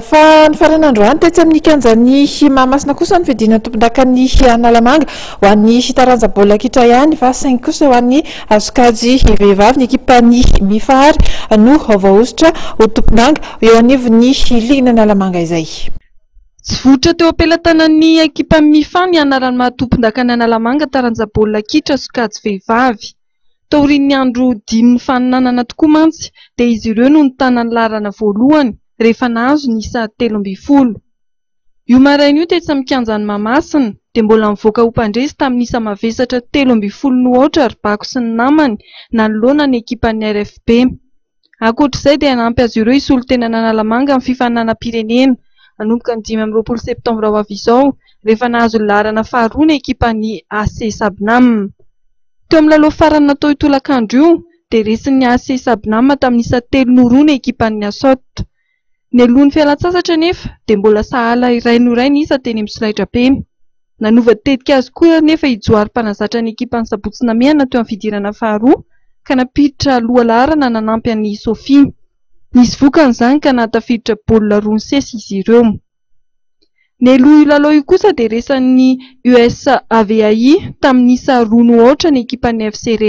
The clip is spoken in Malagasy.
fa ny faran'andro any tetsy amin'nyikanjany mahamasina kosa ny fidiny atompondakany analamanga ho anyhtaranjabolina kitra ihany fa sangy kosa hoan'ny azokajy vehivavy ny ekipany mifary no avaositra ho topinanga eo anivo ny hlinina analamanga izay tsy votra teo ampelatanan'ny ekipan mifany anaran'ny mahatompondakany analamanga taranjabolinakitra azokajy vehivavy tri'ny andro dinny faninanana tokoa mantsy de izy ireo nohotna'ny rehefa nahazo nisa telo mbifolo io marain' io tetsy mikanjany mamasina dia mbola ivoaka hompandresy tamin'nyisa mavesatra telo mbfolo no oatra rybako sy ny namany na noloana ny ekipany rfb aktrazay d anampy azy ireo isolotennnga ny fifnaireneaymraoeptmbaazhanyekipan'yc sbnateo amn'nylalo farany natao itolokandroo dia resi'ny ac sabnam tamin'nisa telo noonyekipan'y ny aloha ny fiala-tsasatra anefa dia mbola sahala iraino iraina isa teny mi'solaidra beny nanova tetika azy koa nefa hijoarympanazatra ny ekipa ny sabotsina meana teo ainy fidirana faharoa ka napiditra lohalaharana nanampy any sohi izy vokanaizany ka naatafiditra baolina roany sesy izy ireo ny aloa ilalah i kosa dia resan'ny us avai tamin'nyisa roano ohatra ny ekipany fcr